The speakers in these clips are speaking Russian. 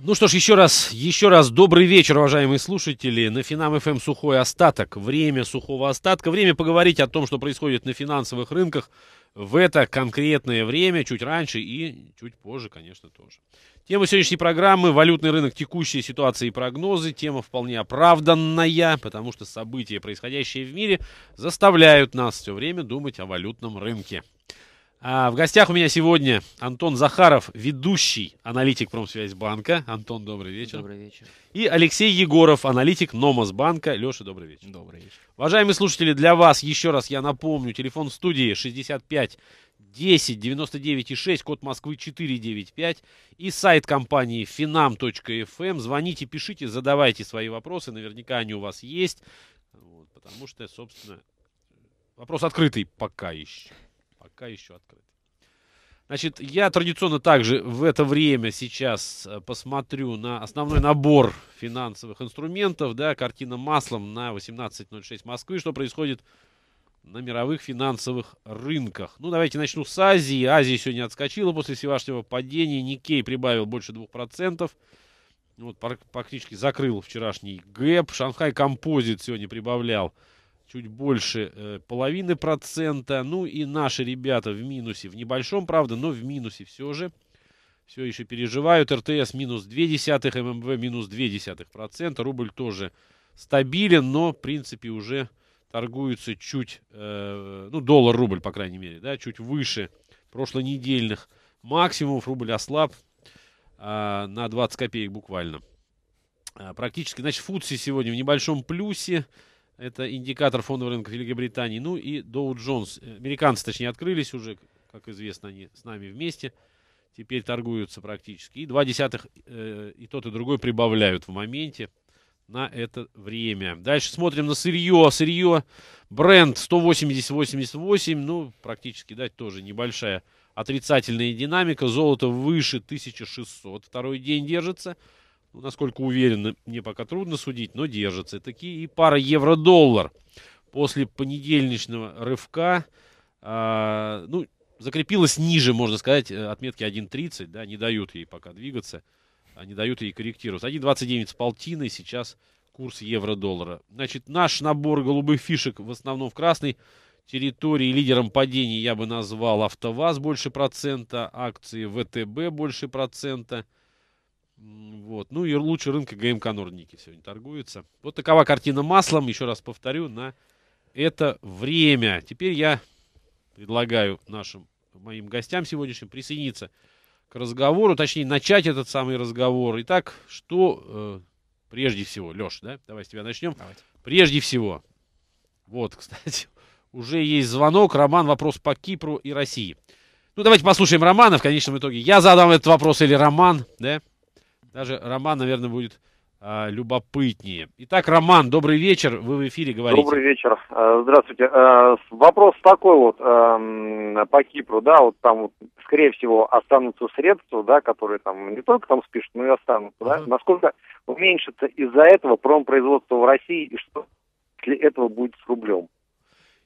Ну что ж, еще раз, еще раз добрый вечер, уважаемые слушатели. На Финам ФМ эм сухой остаток. Время сухого остатка. Время поговорить о том, что происходит на финансовых рынках в это конкретное время, чуть раньше и чуть позже, конечно, тоже. Тема сегодняшней программы – валютный рынок, текущие ситуации и прогнозы. Тема вполне оправданная, потому что события, происходящие в мире, заставляют нас все время думать о валютном рынке. А, в гостях у меня сегодня Антон Захаров, ведущий аналитик Промсвязьбанка. Антон, добрый вечер. Добрый вечер. И Алексей Егоров, аналитик Номосбанка. Леша, добрый вечер. Добрый вечер. Уважаемые слушатели, для вас еще раз я напомню, телефон студии 65 10 99 6, код Москвы 495 и сайт компании finam.fm. Эм. Звоните, пишите, задавайте свои вопросы, наверняка они у вас есть, вот, потому что, собственно, вопрос открытый пока еще пока еще открыт. Значит, я традиционно также в это время сейчас э, посмотрю на основной набор финансовых инструментов, да, картина маслом на 18.06 Москвы, что происходит на мировых финансовых рынках. Ну, давайте начну с Азии. Азия сегодня отскочила после всевашнего падения. Никей прибавил больше 2%. Вот, практически закрыл вчерашний гэп. Шанхай Композит сегодня прибавлял чуть больше э, половины процента. Ну и наши ребята в минусе, в небольшом, правда, но в минусе все же. Все еще переживают. РТС минус 0,2, ММВ минус 0,2%. Рубль тоже стабилен, но, в принципе, уже торгуются чуть, э, ну, доллар-рубль, по крайней мере, да, чуть выше прошлонедельных максимумов. Рубль ослаб э, на 20 копеек буквально. А, практически, значит, Фудси сегодня в небольшом плюсе. Это индикатор фондового рынка Великобритании. Ну и Доу Джонс. Э, американцы, точнее, открылись уже, как известно, они с нами вместе. Теперь торгуются практически. И два десятых э, и тот, и другой прибавляют в моменте на это время. Дальше смотрим на сырье. Сырье бренд 180-88. Ну, практически, да, тоже небольшая отрицательная динамика. Золото выше 1600. Второй день держится насколько уверен мне пока трудно судить, но держится. Такие и пара евро-доллар после понедельничного рывка, э, ну, закрепилась ниже, можно сказать, э, отметки 1.30, да, не дают ей пока двигаться, а не дают ей корректироваться. 1.29 с полтиной, сейчас курс евро-доллара. Значит, наш набор голубых фишек в основном в красной территории. Лидером падения я бы назвал АвтоВАЗ больше процента, акции ВТБ больше процента – вот. Ну и лучший рынка ГМК Норники сегодня торгуется. Вот такова картина маслом. Еще раз повторю, на это время. Теперь я предлагаю нашим моим гостям сегодняшним присоединиться к разговору, точнее, начать этот самый разговор. Итак, что э, прежде всего, Леш, да? Давай с тебя начнем. Давайте. Прежде всего, вот, кстати, уже есть звонок. Роман, вопрос по Кипру и России. Ну, давайте послушаем Романа в конечном итоге. Я задам этот вопрос или Роман, да? Даже роман, наверное, будет а, любопытнее. Итак, Роман, добрый вечер. Вы в эфире говорите. Добрый вечер. А, здравствуйте. А, вопрос такой вот по Кипру, да, вот там вот, скорее всего останутся средства, да, которые там не только там спишут, но и останутся, uh да. Насколько уменьшится из-за этого промпроизводство в России и что после этого будет с рублем?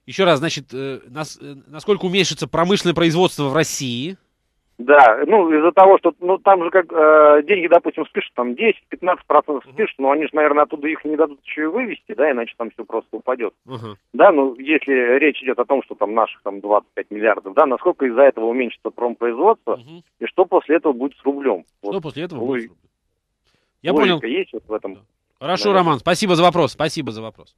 Еще раз, значит, э, нас, э, насколько уменьшится промышленное производство в России? Да, ну из-за того, что ну там же как э, деньги, допустим, спишут там 10-15 процентов спишут, но они же, наверное, оттуда их не дадут еще и вывести, да, иначе там все просто упадет. Uh-huh. Да, ну если речь идет о том, что там наших там 25 миллиардов, да, насколько из-за этого уменьшится промпроизводство uh-huh. и что после этого будет с рублем. Что вот. после этого Лог... будет? Я понял. Есть вот в этом. Хорошо, наверное. Роман, спасибо за вопрос, спасибо за вопрос.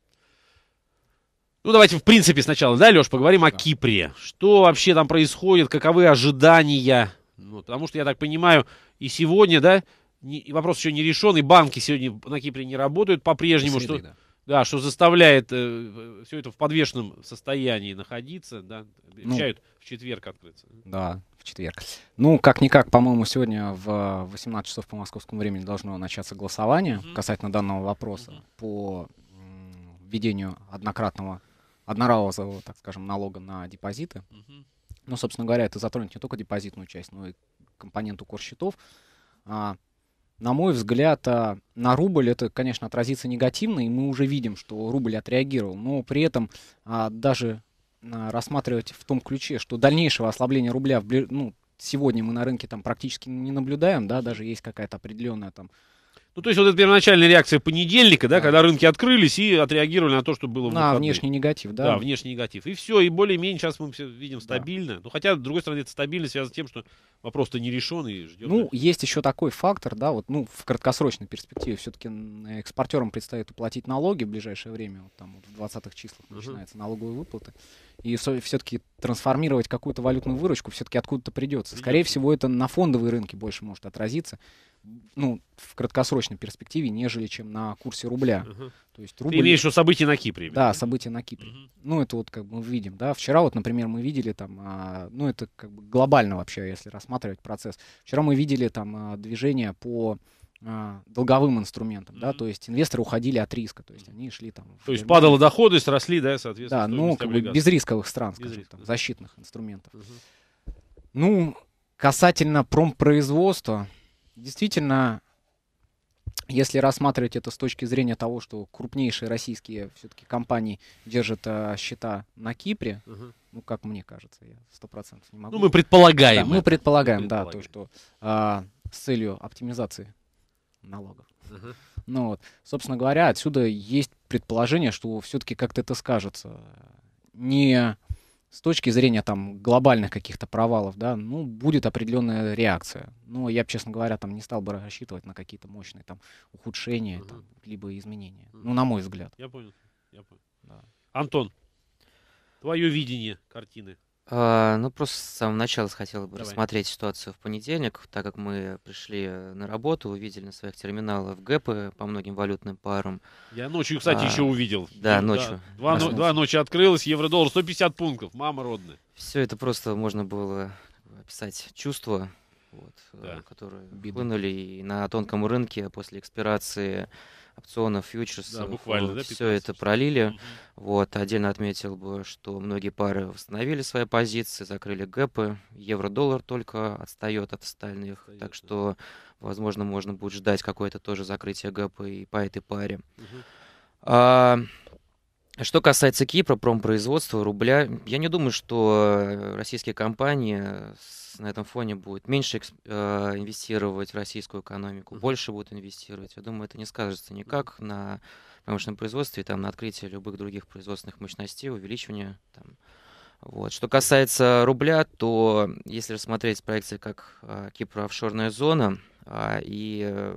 Ну, давайте, в принципе, сначала, да, Леш, поговорим да. о Кипре. Что вообще там происходит, каковы ожидания? Ну, потому что, я так понимаю, и сегодня, да, не, вопрос еще не решен, и банки сегодня на Кипре не работают по-прежнему, что, да. да, что заставляет э, все это в подвешенном состоянии находиться, да, обещают ну, в четверг открыться. Да, в четверг. Ну, как-никак, по-моему, сегодня в 18 часов по московскому времени должно начаться голосование mm-hmm. касательно данного вопроса mm-hmm. по введению однократного одноразового, так скажем, налога на депозиты. Угу. Ну, собственно говоря, это затронет не только депозитную часть, но и компоненту курс-счетов. А, на мой взгляд, а, на рубль это, конечно, отразится негативно, и мы уже видим, что рубль отреагировал. Но при этом а, даже а, рассматривать в том ключе, что дальнейшего ослабления рубля в, ну, сегодня мы на рынке там практически не наблюдаем, да, даже есть какая-то определенная там ну, то есть вот эта первоначальная реакция понедельника, да, да. когда рынки открылись и отреагировали на то, что было в На внешний негатив, да? Да, внешний негатив. И все, и более-менее сейчас мы все видим стабильно. Да. Ну, хотя, с другой стороны, эта стабильность связана с тем, что вопрос-то не решен и ждет. Ну, дальше. есть еще такой фактор, да, вот, ну, в краткосрочной перспективе все-таки э, экспортерам предстоит уплатить налоги в ближайшее время, вот там вот в 20-х числах uh-huh. начинаются налоговые выплаты. И все-таки трансформировать какую-то валютную выручку все-таки откуда-то придется. Скорее всего, это на фондовые рынки больше может отразиться ну, в краткосрочной перспективе, нежели чем на курсе рубля. Uh-huh. То есть рубль... Ты имеешь в виду события на Кипре? Да, события на Кипре. Uh-huh. Ну, это вот как бы мы видим, да. Вчера вот, например, мы видели там, а, ну, это как бы глобально вообще, если рассматривать процесс. Вчера мы видели там а, движение по а, долговым инструментам, mm-hmm. да, то есть инвесторы уходили от риска, то есть они шли там. То есть падала доходность, росли, да, соответственно. Да, ну как бы без рисковых стран, скажем, риска, там, да. защитных инструментов. Mm-hmm. Ну, касательно промпроизводства, Действительно, если рассматривать это с точки зрения того, что крупнейшие российские все-таки компании держат э, счета на Кипре, угу. ну, как мне кажется, я сто процентов не могу. Ну, мы предполагаем. Да, мы предполагаем, мы предполагаем, да, то, что э, с целью оптимизации налогов. Угу. Ну вот, собственно говоря, отсюда есть предположение, что все-таки как-то это скажется. Не с точки зрения там глобальных каких-то провалов, да, ну, будет определенная реакция. Но я бы, честно говоря, там не стал бы рассчитывать на какие-то мощные там ухудшения, угу. там, либо изменения. Угу. Ну, на мой взгляд. Я понял. Я понял. Да. Антон, твое видение картины. А, ну, просто с самого начала хотел бы Давай. рассмотреть ситуацию в понедельник, так как мы пришли э, на работу, увидели на своих терминалах гэпы по многим валютным парам. Я ночью, кстати, а, еще увидел. да, ночью. Два, но- два ночи открылось, евро-доллар 150 пунктов, мама родная. Все это просто можно было описать чувства, вот, э, Да. которые Обида. на тонком рынке после экспирации опционов, фьючерсов. Да, буквально, да, все это пролили. Угу. Вот, отдельно отметил бы, что многие пары восстановили свои позиции, закрыли гэпы. Евро-доллар только отстает от остальных. Отстает, так что, возможно, можно будет ждать какое-то тоже закрытие гэпа и по этой паре. Угу. А, что касается Кипра, промпроизводства, рубля, я не думаю, что э, российские компании на этом фоне будут меньше э, инвестировать в российскую экономику, больше будут инвестировать. Я думаю, это не скажется никак на промышленном производстве, там, на открытии любых других производственных мощностей, увеличивание. Там. Вот. Что касается рубля, то если рассмотреть проекции как э, Кипр офшорная зона а, и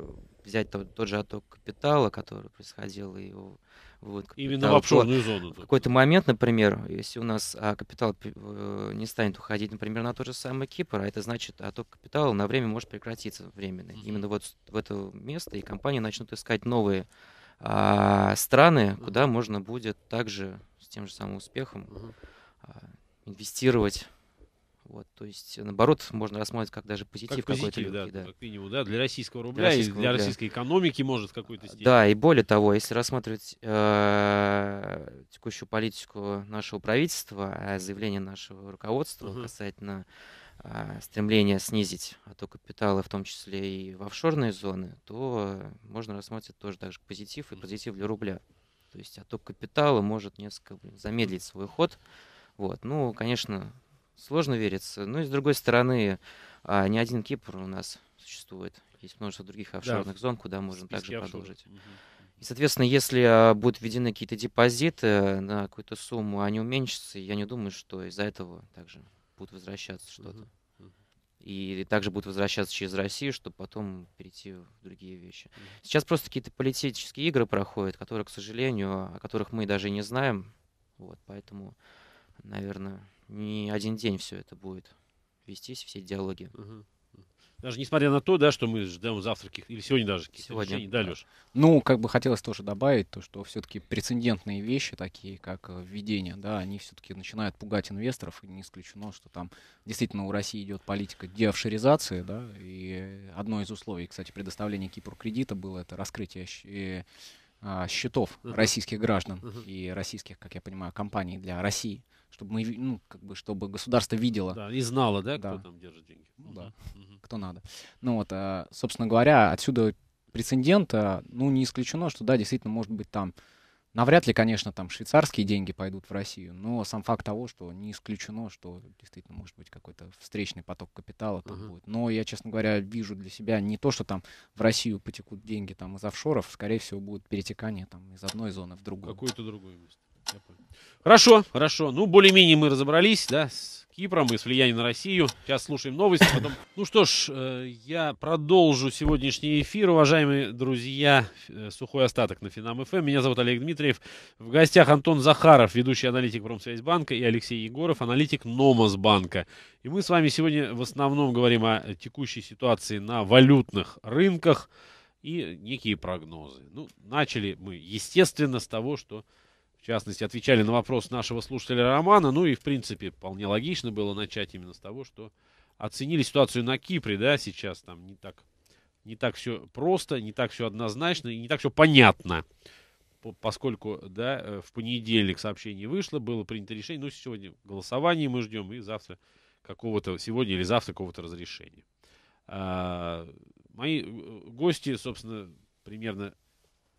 взять тот, тот же отток капитала, который происходил и его вот, капитал, Именно в офшорную зону. В какой-то момент, например, если у нас а, капитал э, не станет уходить, например, на тот же самый Кипр, а это значит, отток а капитала на время может прекратиться временно. Mm-hmm. Именно вот в это место и компании начнут искать новые а, страны, куда mm-hmm. можно будет также с тем же самым успехом mm-hmm. а, инвестировать вот, то есть, наоборот, можно рассматривать как даже позитив как какой-то. Да, да. Как минимум, да, для российского рубля для российского и для рубля. российской экономики может в какой-то а, степени. Да, и более того, если рассматривать э, текущую политику нашего правительства, а, заявление нашего руководства угу. касательно э, стремления снизить отток капитала, в том числе и в офшорные зоны, то можно рассматривать тоже также позитив и позитив для рубля. То есть отток капитала может несколько замедлить свой ход. Вот. Ну, конечно, сложно верится. Ну и с другой стороны, а, не один Кипр у нас существует. Есть множество других офшорных да, зон, куда можно также офшор. продолжить. И, соответственно, если а, будут введены какие-то депозиты на какую-то сумму, они уменьшатся, я не думаю, что из-за этого также будут возвращаться что-то. И также будут возвращаться через Россию, чтобы потом перейти в другие вещи. Сейчас просто какие-то политические игры проходят, которые, к сожалению, о которых мы даже и не знаем. Вот, поэтому, наверное, не один день все это будет вестись, все диалоги. Угу. Даже несмотря на то, да, что мы ждем завтра или сегодня даже сегодня. решений, да, Леш? Ну, как бы хотелось тоже добавить, то, что все-таки прецедентные вещи, такие как э, введение, да, они все-таки начинают пугать инвесторов, и не исключено, что там действительно у России идет политика деофшеризации, да, и одно из условий, кстати, предоставления Кипру кредита было это раскрытие э, а, счетов российских граждан и российских, как я понимаю, компаний для России. uh чтобы мы, ну, как бы, чтобы государство видело. Да, и знало, да, кто там держит деньги. Ну, да, угу. кто надо. Ну вот, а, собственно говоря, отсюда прецедент, а, ну, не исключено, что, да, действительно, может быть, там, навряд ли, конечно, там швейцарские деньги пойдут в Россию, но сам факт того, что не исключено, что действительно может быть какой-то встречный поток капитала там uh-huh. будет. Но я, честно говоря, вижу для себя не то, что там в Россию потекут деньги там из офшоров, скорее всего, будет перетекание там из одной зоны в другую. Какое-то другое место. Хорошо, хорошо. Ну, более-менее мы разобрались, да, с Кипром и с влиянием на Россию. Сейчас слушаем новости, потом... Ну что ж, э, я продолжу сегодняшний эфир, уважаемые друзья. Э, Сухой остаток на Финам ФМ. Эм. Меня зовут Олег Дмитриев. В гостях Антон Захаров, ведущий аналитик Промсвязьбанка, и Алексей Егоров, аналитик Номосбанка. И мы с вами сегодня в основном говорим о текущей ситуации на валютных рынках и некие прогнозы. Ну, начали мы, естественно, с того, что в частности, отвечали на вопрос нашего слушателя Романа. Ну и, в принципе, вполне логично было начать именно с того, что оценили ситуацию на Кипре, да, сейчас там не так, не так все просто, не так все однозначно и не так все понятно. Поскольку, да, э, в понедельник сообщение вышло, было принято решение, ну, сегодня голосование мы ждем и завтра какого-то, сегодня или завтра какого-то разрешения. А, мои э, гости, собственно, примерно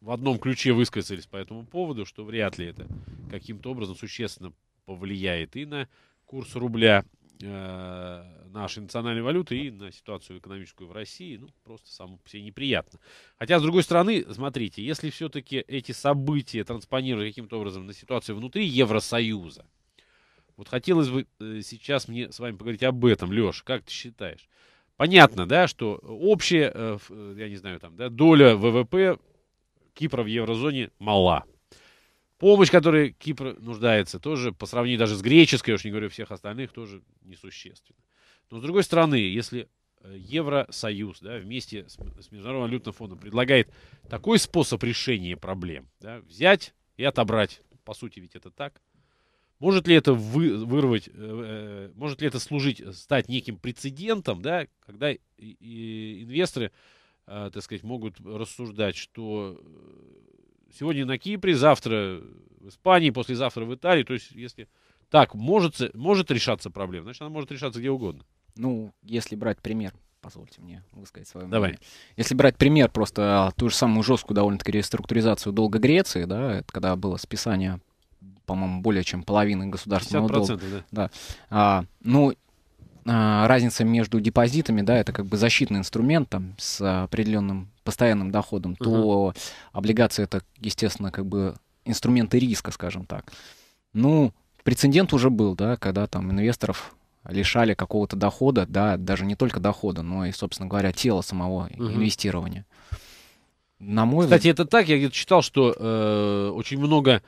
в одном ключе высказались по этому поводу, что вряд ли это каким-то образом существенно повлияет и на курс рубля э, нашей национальной валюты, и на ситуацию экономическую в России. Ну, просто само все неприятно. Хотя, с другой стороны, смотрите, если все-таки эти события транспонировать каким-то образом на ситуацию внутри Евросоюза, вот хотелось бы э, сейчас мне с вами поговорить об этом, Леш, как ты считаешь? Понятно, да, что общая, э, э, я не знаю, там, да, доля ВВП Кипра в еврозоне мала. Помощь, которой Кипр нуждается, тоже по сравнению даже с греческой, я уж не говорю всех остальных, тоже несущественно. Но с другой стороны, если э, Евросоюз да, вместе с, с Международным валютным фондом предлагает такой способ решения проблем, да, взять и отобрать, по сути ведь это так, может ли это вы, вырвать, э, э может ли это служить, э, стать неким прецедентом, да, когда и, и инвесторы Э, так сказать, могут рассуждать, что э, сегодня на Кипре, завтра в Испании, послезавтра в Италии. То есть, если так может, может решаться проблема, значит, она может решаться где угодно. Ну, если брать пример, позвольте мне высказать свое мнение. Давай. Если брать пример, просто а, ту же самую жесткую довольно-таки реструктуризацию долга Греции, да, это когда было списание, по-моему, более чем половины государственного долга. Да. да. А, ну, а, разница между депозитами, да, это как бы защитный инструмент там с определенным постоянным доходом, угу. то облигации это, естественно, как бы инструменты риска, скажем так. Ну, прецедент уже был, да, когда там инвесторов лишали какого-то дохода, да, даже не только дохода, но и, собственно говоря, тела самого угу. инвестирования. На мой Кстати, взгляд... это так, я где-то читал, что э, очень много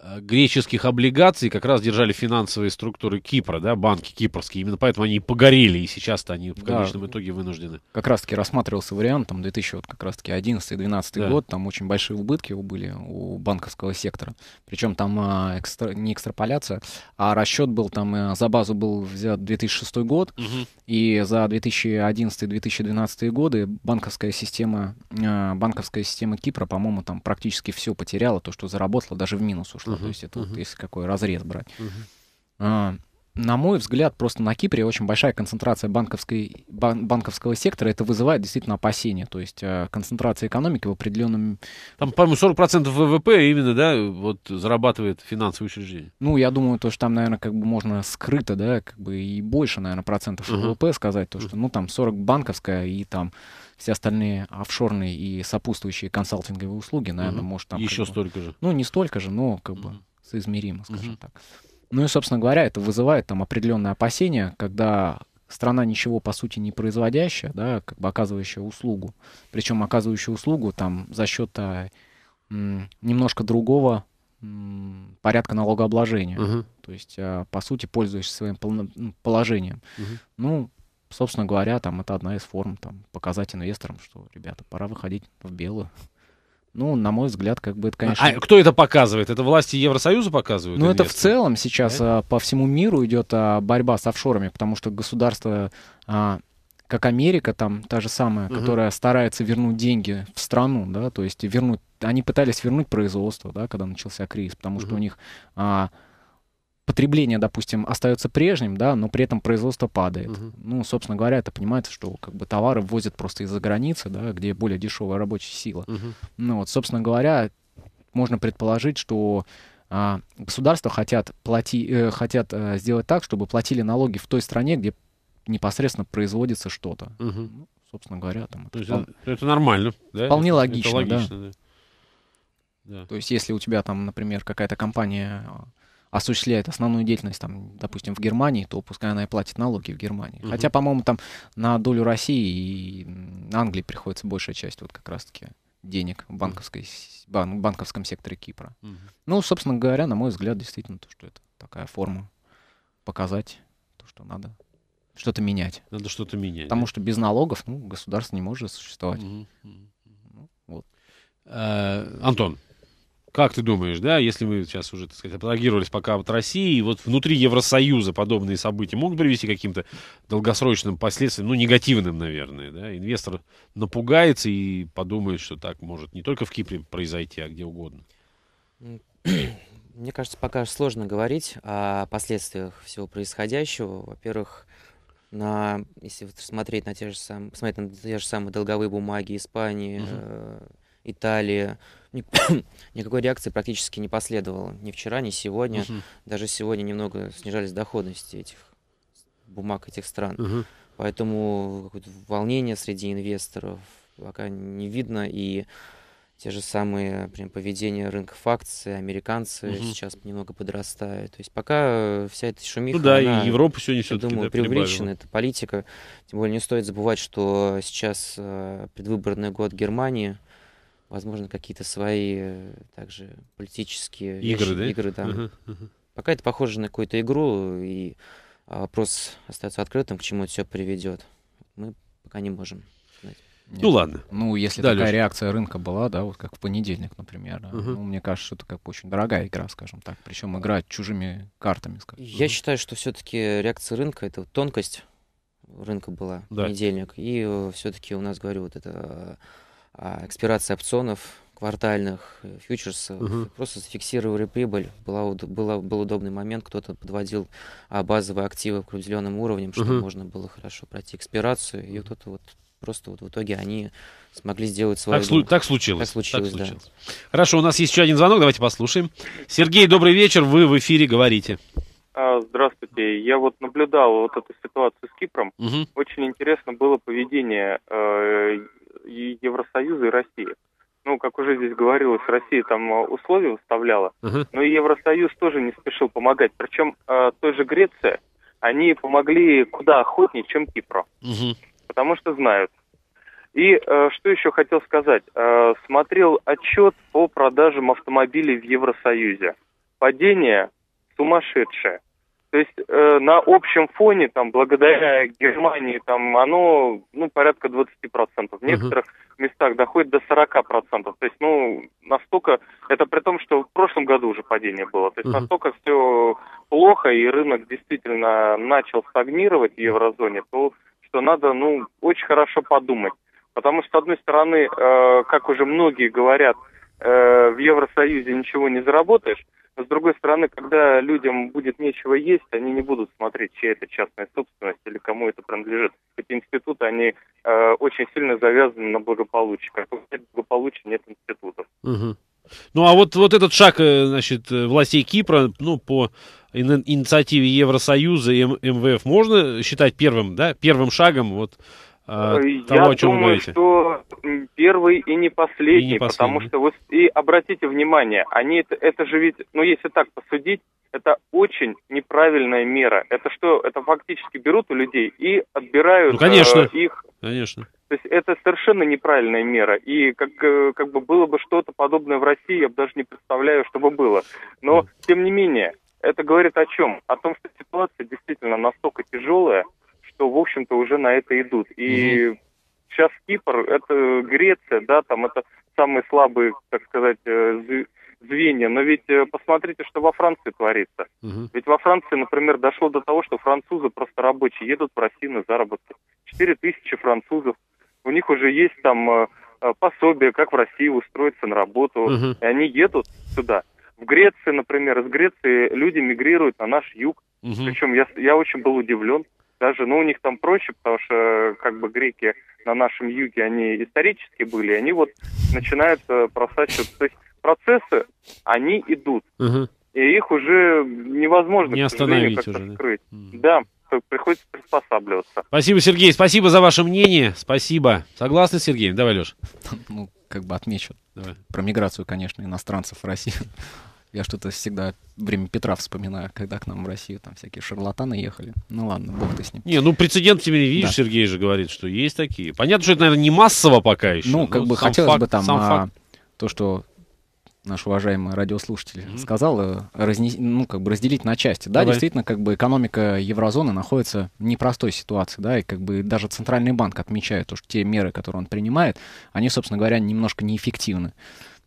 Э, греческих облигаций как раз держали финансовые структуры Кипра, да, банки кипрские. Именно поэтому они и погорели, и сейчас-то они в конечном да, итоге вынуждены. Как раз-таки рассматривался вариант, там, 2000, вот как раз-таки 11-12 да. год, там очень большие убытки были у банковского сектора. Причем там э, экстра, не экстраполяция, а расчет был там, э, за базу был взят 2006 год, угу. и за 2011-2012 годы банковская система, а, банковская система Кипра, по-моему, там практически все потеряла, то, что заработала, даже в минус ушло количество, uh-huh. то есть это uh-huh. вот если какой разрез брать. Uh-huh. А, на мой взгляд, просто на Кипре очень большая концентрация банковской, бан, банковского сектора. Это вызывает действительно опасения. То есть а, концентрация экономики в определенном... Там, по-моему, 40% ВВП именно, да, вот зарабатывает финансовое учреждение. Ну, я думаю, то, что там, наверное, как бы можно скрыто, да, как бы и больше, наверное, процентов uh-huh. ВВП сказать, то, что, ну, там 40 банковская и там все остальные офшорные и сопутствующие консалтинговые услуги, наверное, угу. может там... Еще как бы, столько же. Ну, не столько же, но как угу. бы соизмеримо, скажем угу. так. Ну и, собственно говоря, это вызывает там определенные опасения, когда страна ничего по сути не производящая, да, как бы оказывающая услугу, причем оказывающая услугу там за счет а, м, немножко другого порядка налогообложения, угу. то есть а, по сути пользуешься своим положением. Угу. Ну собственно говоря, там это одна из форм там, показать инвесторам, что, ребята, пора выходить в белую. Ну, на мой взгляд, как бы это, а, конечно... А кто это показывает? Это власти Евросоюза показывают? Ну, это в целом сейчас а, по всему миру идет а, борьба с офшорами, потому что государство, а, как Америка, там та же самая, угу. которая старается вернуть деньги в страну, да, то есть вернуть... Они пытались вернуть производство, да, когда начался кризис, потому угу. что у них... А, потребление, допустим, остается прежним, да, но при этом производство падает. Угу. Ну, собственно говоря, это понимается, что как бы товары ввозят просто из-за границы, да, где более дешевая рабочая сила. Угу. Ну вот, собственно говоря, можно предположить, что а, государства хотят, плати, э, хотят э, сделать так, чтобы платили налоги в той стране, где непосредственно производится что-то. Угу. Ну, собственно говоря, там. То это, есть впол... это нормально, да? Вполне это, логично, это логично да. да. Да. То есть, если у тебя там, например, какая-то компания осуществляет основную деятельность, там, допустим, в Германии, то пускай она и платит налоги в Германии. Угу. Хотя, по-моему, там на долю России и Англии приходится большая часть вот как раз-таки денег в банковской, бан, банковском секторе Кипра. Угу. Ну, собственно говоря, на мой взгляд, действительно, то, что это такая форма показать то, что надо что-то менять. Надо что-то менять. Потому да? что без налогов ну, государство не может существовать. Угу. Ну, вот. А, Антон, как ты думаешь, да, если мы сейчас уже, так сказать, абстрагировались пока от России, вот внутри Евросоюза подобные события могут привести к каким-то долгосрочным последствиям, ну, негативным, наверное, да? Инвестор напугается и подумает, что так может не только в Кипре произойти, а где угодно. Мне кажется, пока сложно говорить о последствиях всего происходящего. Во-первых, на, если смотреть на те же самые, смотреть на те же самые долговые бумаги Испании, угу. Италии, никакой реакции практически не последовало. Ни вчера, ни сегодня. Угу. Даже сегодня немного снижались доходности этих бумаг этих стран. Угу. Поэтому волнение среди инвесторов пока не видно. И те же самые прям, поведение рынков акций, американцы угу. сейчас немного подрастают. То есть пока вся эта шумиха... Ну да, она, и Европа сегодня все-таки думаю, да, преувеличена, эта политика. Тем более не стоит забывать, что э, сейчас э, предвыборный год Германии возможно, какие-то свои э, также политические игры, вещи, да? Игры, да. Uh-huh, uh-huh. Пока это похоже на какую-то игру, и а, вопрос остается открытым, к чему это все приведет. Мы пока не можем знать. Нет. Ну ладно. Ну, если да, такая реакция рынка была, да, вот как в понедельник, например, да, угу. ну, мне кажется, что это как бы очень дорогая игра, скажем так. Причем играть чужими картами, скажем Я угу. считаю, что все-таки реакция рынка это тонкость рынка была да. понедельник. И э, все-таки у нас, говорю, вот это а, экспирация опционов квартальных, э, фьючерсов, угу. просто зафиксировали прибыль. Была, была, был удобный момент, кто-то подводил а, базовые активы к определенным уровням, чтобы угу. можно было хорошо пройти экспирацию, и кто-то вот просто вот в итоге они смогли сделать свою... Так, слу- так случилось. Так случилось, так случилось. Да. Хорошо, у нас есть еще один звонок, давайте послушаем. Сергей, добрый вечер, вы в эфире говорите. А, здравствуйте. Я вот наблюдал вот эту ситуацию с Кипром. Угу. Очень интересно было поведение э, и Евросоюза, и России. Ну, как уже здесь говорилось, Россия там а, условия выставляла, uh-huh. но и Евросоюз тоже не спешил помогать. Причем э, той же Греции они помогли куда охотнее, чем Кипру, uh-huh. потому что знают. И э, что еще хотел сказать? Э, смотрел отчет по продажам автомобилей в Евросоюзе. Падение сумасшедшее. То есть э, на общем фоне, там, благодаря Германии, там, оно, ну, порядка 20%. В некоторых uh-huh. местах доходит до 40%. То есть, ну, настолько, это при том, что в прошлом году уже падение было. То есть, uh-huh. настолько все плохо, и рынок действительно начал стагнировать в еврозоне, то, что надо, ну, очень хорошо подумать. Потому что, с одной стороны, э, как уже многие говорят, э, в Евросоюзе ничего не заработаешь, с другой стороны, когда людям будет нечего есть, они не будут смотреть, чья это частная собственность или кому это принадлежит. Эти институты, они э, очень сильно завязаны на благополучие. Как нет благополучия, нет институтов. Угу. Ну, а вот, вот этот шаг, э, значит, э, властей Кипра, ну, по инициативе Евросоюза и МВФ, можно считать первым, да, первым шагом вот Э, э, того, Я о чем думаю, вы говорите? что первый и не последний, и не последний. потому что вот и обратите внимание, они это, это же ведь, ну если так посудить, это очень неправильная мера. Это что, это фактически берут у людей и отбирают ну, конечно. Э, их. Конечно. То есть это совершенно неправильная мера. И как, э, как бы было бы что-то подобное в России, я бы даже не представляю, что бы было. Но, тем не менее, это говорит о чем? О том, что ситуация действительно настолько тяжелая, то, в общем-то, уже на это идут. И mm-hmm. сейчас Кипр, это Греция, да, там это самые слабые, так сказать, э, звенья. Но ведь э, посмотрите, что во Франции творится. Угу. Ведь во Франции, например, дошло до того, что французы просто рабочие едут в Россию на заработки. Четыре тысячи французов. У них уже есть там э, пособие, как в России устроиться на работу. Угу. И они едут сюда. В Греции, например, из Греции люди мигрируют на наш юг. Угу. Причем я, я очень был удивлен даже, ну, у них там проще, потому что, как бы, греки на нашем юге, они исторически были, они вот начинают просачиваться. Э, то есть процессы, они идут. И их уже невозможно, Не остановить уже, да? скрыть. Угу. Да, приходится приспосабливаться. Спасибо, Сергей, спасибо за ваше мнение, спасибо. Согласны, Сергей? Давай, Леш. Ну, как бы отмечу Давай. про миграцию, конечно, иностранцев в России. Я что-то всегда время Петра вспоминаю, когда к нам в Россию там всякие шарлатаны ехали. Ну ладно, бог ты с ним. Не, ну прецедент тебе видишь, да. Сергей же говорит, что есть такие. Понятно, что это, наверное, не массово пока еще. Ну, как бы хотелось факт, бы там а, то, что наш уважаемый радиослушатель mm-hmm. сказал, э, разнес, ну, как бы разделить на части. Да, Давай. действительно, как бы экономика еврозоны находится в непростой ситуации, да, и как бы даже Центральный банк отмечает, то, что те меры, которые он принимает, они, собственно говоря, немножко неэффективны.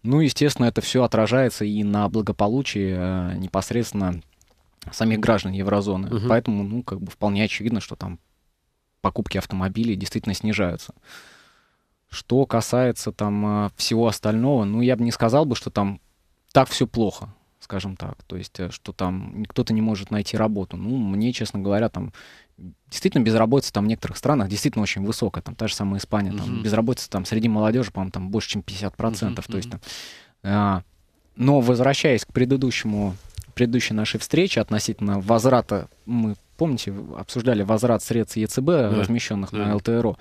Ну, естественно, это все отражается и на благополучии э, непосредственно самих граждан еврозоны. Угу. Поэтому, ну, как бы вполне очевидно, что там покупки автомобилей действительно снижаются. Что касается там э, всего остального, ну, я бы не сказал бы, что там так все плохо, скажем так. То есть, э, что там кто-то не может найти работу. Ну, мне, честно говоря, там действительно безработица там в некоторых странах действительно очень высокая. Там та же самая Испания, там uh-huh. безработица там среди молодежи, по-моему, там больше, чем 50%. Uh-huh, то есть там, а, но возвращаясь к предыдущему, предыдущей нашей встрече относительно возврата, мы, помните, обсуждали возврат средств ЕЦБ, да, размещенных да. на ЛТРО,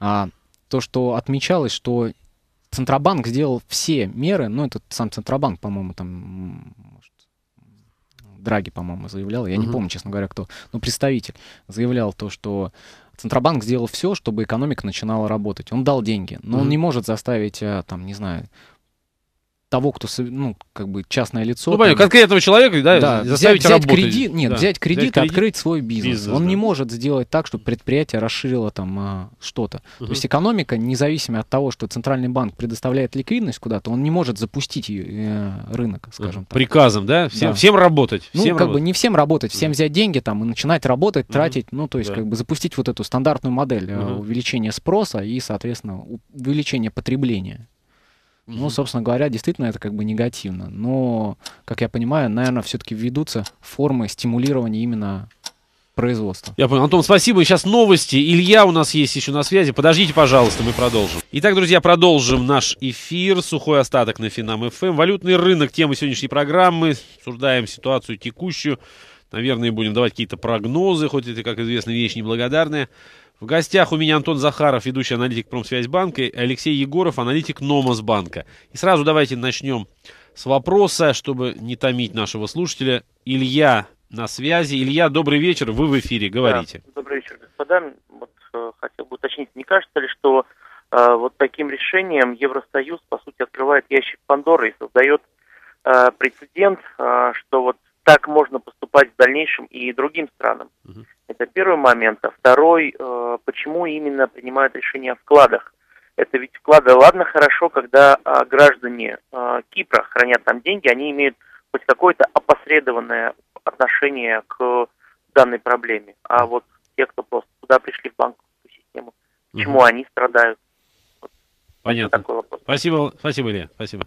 а, то, что отмечалось, что Центробанк сделал все меры, ну, это сам Центробанк, по-моему, там Драги, по-моему, заявлял, я угу. не помню, честно говоря, кто, но представитель заявлял то, что Центробанк сделал все, чтобы экономика начинала работать. Он дал деньги, но угу. он не может заставить, э, там, не знаю, того, кто, ну, как бы частное лицо. Ну, понятно, там, конкретного человека, да, да заставить взять, взять кредит, Нет, да. взять кредит взять и открыть свой бизнес. бизнес Он да. не может сделать так, чтобы предприятие расширило там а, что-то. Угу. То есть экономика, независимо от того, что центральный банк предоставляет ликвидность куда-то, он не может запустить ее, э, рынок, скажем так. Приказом, да? Всем, да. всем работать. Ну, всем ну, как работать. бы не всем работать, всем взять деньги там и начинать работать, угу. тратить, ну, то есть да. как бы запустить вот эту стандартную модель угу. увеличения спроса и, соответственно, увеличения потребления. Ну, собственно говоря, действительно это как бы негативно. Но, как я понимаю, наверное, все-таки введутся формы стимулирования именно производства. Я понял. Антон, спасибо. Сейчас новости. Илья у нас есть еще на связи. Подождите, пожалуйста, мы продолжим. Итак, друзья, продолжим наш эфир. Сухой остаток на Финам ФМ. Валютный рынок. Тема сегодняшней программы. Обсуждаем ситуацию текущую. Наверное, будем давать какие-то прогнозы, хоть это, как известно, вещь неблагодарная. В гостях у меня Антон Захаров, ведущий аналитик Промсвязьбанка, и Алексей Егоров, аналитик Номосбанка. И сразу давайте начнем с вопроса, чтобы не томить нашего слушателя. Илья на связи. Илья, добрый вечер, вы в эфире, говорите. Да, добрый вечер, господа. Вот, э, хотел бы уточнить, не кажется ли, что э, вот таким решением Евросоюз, по сути, открывает ящик Пандоры и создает э, прецедент, э, что вот так можно поступать в дальнейшем и другим странам. Угу. Это первый момент. А второй, э, почему именно принимают решение о вкладах? Это ведь вклады, ладно, хорошо, когда э, граждане э, Кипра хранят там деньги, они имеют хоть какое-то опосредованное отношение к данной проблеме. А вот те, кто просто туда пришли в банковскую систему, почему угу. они страдают? Вот Понятно. Такой вопрос. Спасибо, спасибо, Илья, спасибо.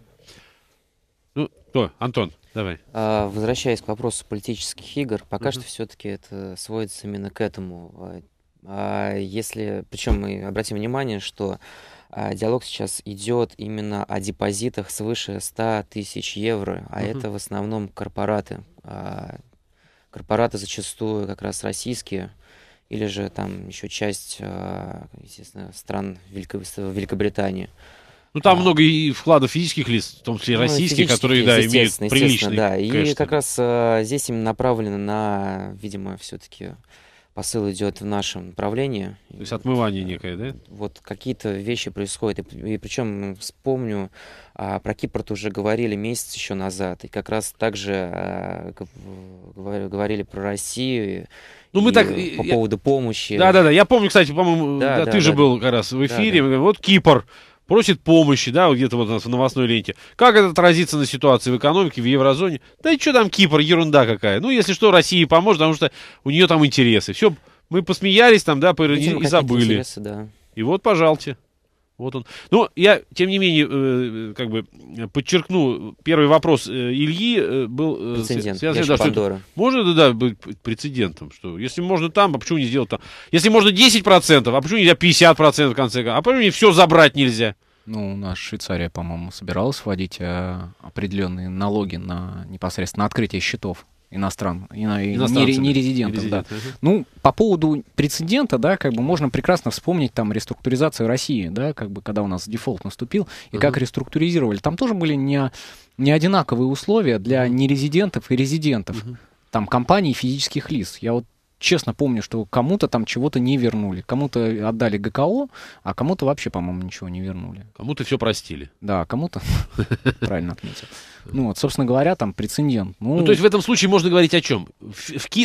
Кто? Антон, давай. А, возвращаясь к вопросу политических игр, пока угу. что все-таки это сводится именно к этому. А, а если, причем мы обратим внимание, что а, диалог сейчас идет именно о депозитах свыше 100 тысяч евро, а угу. это в основном корпораты. А, корпораты зачастую как раз российские, или же там еще часть, естественно, стран Великобритании. Великобритании. Ну, там а. много и вкладов физических лиц, в том числе и ну, российских, ну, которые, да, имеют приличный да. И конечно. как раз а, здесь им направлено на, видимо, все-таки посыл идет в нашем направлении. То есть отмывание э, некое, да? Вот какие-то вещи происходят. И, и причем вспомню, а, про Кипр уже говорили месяц еще назад. И как раз также а, говорили про Россию. Ну, мы так... По я... поводу помощи. Да-да-да. Я помню, кстати, по-моему, да, да, ты да, же да. был как раз в эфире. Да, да. Вот Кипр просит помощи, да, где-то вот у нас в новостной ленте. Как это отразится на ситуации в экономике, в еврозоне? Да и что там Кипр, ерунда какая. Ну, если что, России поможет, потому что у нее там интересы. Все, мы посмеялись там, да, поиронили и забыли. Интересы, да. И вот, пожалуйте. Вот он. Ну, я, тем не менее, э, как бы подчеркну, первый вопрос э, Ильи э, был... Э, Прецедент. Связан, да, Пандора. что да, быть прецедентом, что если можно там, а почему не сделать там? Если можно 10%, а почему нельзя 50% в конце концов? А почему не все забрать нельзя? Ну, у нас Швейцария, по-моему, собиралась вводить э, определенные налоги на непосредственно на открытие счетов иностран, ино, не, резидентов, да. Угу. Ну, по поводу прецедента, да, как бы можно прекрасно вспомнить там реструктуризацию России, да, как бы когда у нас дефолт наступил, и угу. как реструктуризировали. Там тоже были не, не одинаковые условия для нерезидентов и резидентов. Угу. Там компаний физических лиц. Я вот честно помню, что кому-то там чего-то не вернули. Кому-то отдали ГКО, а кому-то вообще, по-моему, ничего не вернули. Кому-то все простили. Да, кому-то. Правильно отметил. Ну вот, собственно говоря, там прецедент. Ну, ну то есть в этом случае можно говорить о чем?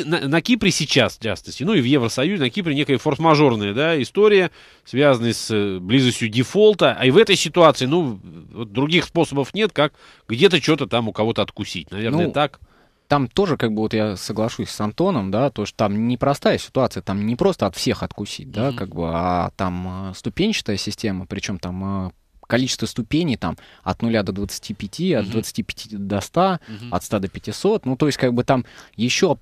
на, Кипре сейчас, в частности, ну и в Евросоюзе, на Кипре некая форс-мажорная да, история, связанная с э, близостью дефолта. А и в этой ситуации, ну, других способов нет, как где-то что-то там у кого-то откусить. Наверное, ну, так там тоже, как бы, вот я соглашусь с Антоном, да, то, что там непростая ситуация, там не просто от всех откусить, да, mm-hmm. как бы, а там э, ступенчатая система, причем там э, количество ступеней там от 0 до 25, от 25 до 100, угу. от 100 до 500. Ну, то есть как бы там еще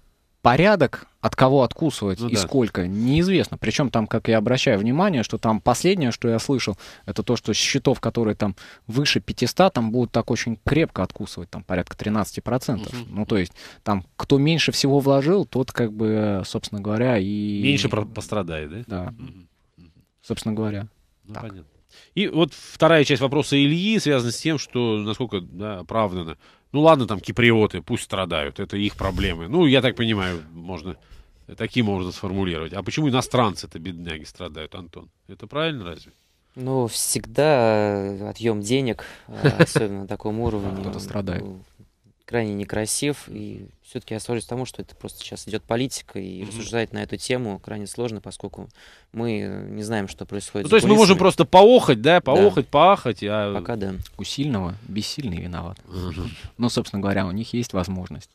порядок, от кого откусывать ну, и да. сколько, неизвестно. Причем там, как я обращаю внимание, что там последнее, что я слышал, это то, что счетов, которые там выше 500, там будут так очень крепко откусывать, там порядка 13%. Угу. Ну, то есть там кто меньше всего вложил, тот, как бы, собственно говоря, и... Меньше пострадает, да? Да. Угу. Собственно говоря. Ну, так. понятно. И вот вторая часть вопроса Ильи связана с тем, что насколько да, оправдано ну ладно, там киприоты, пусть страдают, это их проблемы. Ну, я так понимаю, можно такие можно сформулировать. А почему иностранцы-то бедняги страдают, Антон? Это правильно разве? Ну, всегда э, отъем денег, э, особенно на таком а, уровне. Кто-то ну, страдает. Ну, крайне некрасив. И все-таки я сложусь к тому, что это просто сейчас идет политика, и mm-hmm. рассуждать на эту тему крайне сложно, поскольку мы э, не знаем, что происходит. Ну, то есть мы можем просто поохать, да, поохать, да. поахать. А... Пока да. У сильного бессильный виноват. mm Ну, собственно говоря, у них есть возможность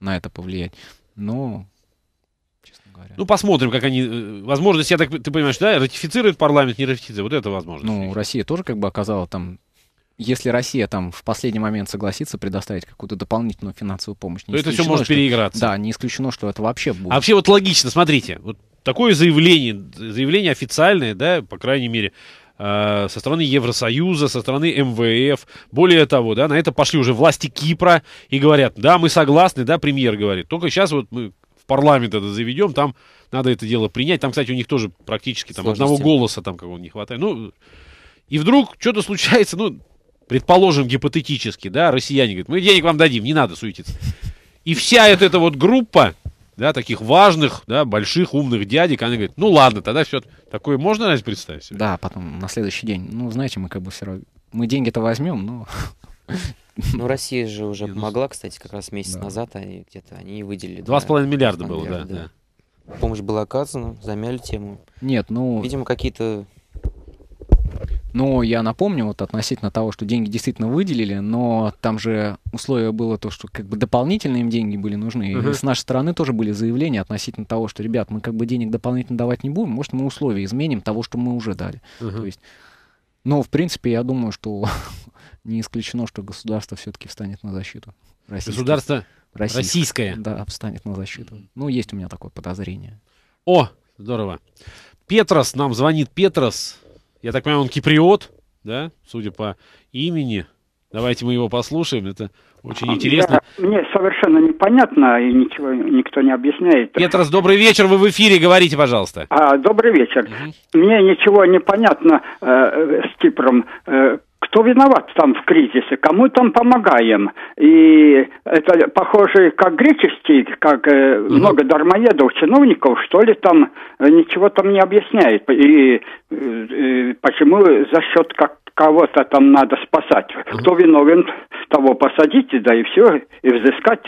на это повлиять. Но честно говоря. Ну, посмотрим, как они... Э, возможность, я так... Ты понимаешь, да, ратифицирует парламент, не ратифицирует. Вот это возможность. Ну, Россия тоже как бы оказала там если Россия там в последний момент согласится предоставить какую-то дополнительную финансовую помощь, не это все может что, переиграться. Да, не исключено, что это вообще будет. А вообще вот логично, смотрите, вот такое заявление, заявление официальное, да, по крайней мере, э, со стороны Евросоюза, со стороны МВФ. Более того, да, на это пошли уже власти Кипра и говорят, да, мы согласны, да, премьер говорит. Только сейчас вот мы в парламент это заведем, там надо это дело принять. Там, кстати, у них тоже практически там Сложности. одного голоса там какого не хватает. Ну, и вдруг что-то случается, ну, предположим, гипотетически, да, россияне говорят, мы денег вам дадим, не надо суетиться. И вся вот эта вот группа, да, таких важных, да, больших, умных дядек, они говорят, ну ладно, тогда все, такое можно, Настя, представить себе? Да, потом на следующий день, ну, знаете, мы как бы все равно, мы деньги-то возьмем, но... Ну, Россия же уже Минус. помогла, кстати, как раз месяц да. назад, они где-то, они выделили... два с половиной миллиарда было, миллиарда, да, да. да. Помощь была оказана, замяли тему. Нет, ну... Видимо, какие-то но ну, я напомню вот относительно того, что деньги действительно выделили, но там же условие было то, что как бы дополнительные им деньги были нужны. Угу. И с нашей стороны тоже были заявления относительно того, что, ребят, мы как бы денег дополнительно давать не будем, может, мы условия изменим того, что мы уже дали. Угу. То есть, но, ну, в принципе, я думаю, что не исключено, что государство все-таки встанет на защиту. Российское. Государство российское. российское. Да, встанет на защиту. Ну, есть у меня такое подозрение. О, здорово. Петрос, нам звонит Петрос. Я так понимаю, он киприот, да, судя по имени. Давайте мы его послушаем. Это очень интересно. Я, мне совершенно непонятно, и ничего никто не объясняет. Петрос, добрый вечер, вы в эфире, говорите, пожалуйста. А, добрый вечер. Угу. Мне ничего не понятно э, э с Кипром. Э, кто виноват там в кризисе, кому там помогаем. И это похоже как греческий, как э, угу. много дармоедов, чиновников, что ли, там э, ничего там не объясняет. И, и э, э, почему за счет как кого-то там надо спасать. Угу. Кто виновен, того посадите, да и все, и взыскать,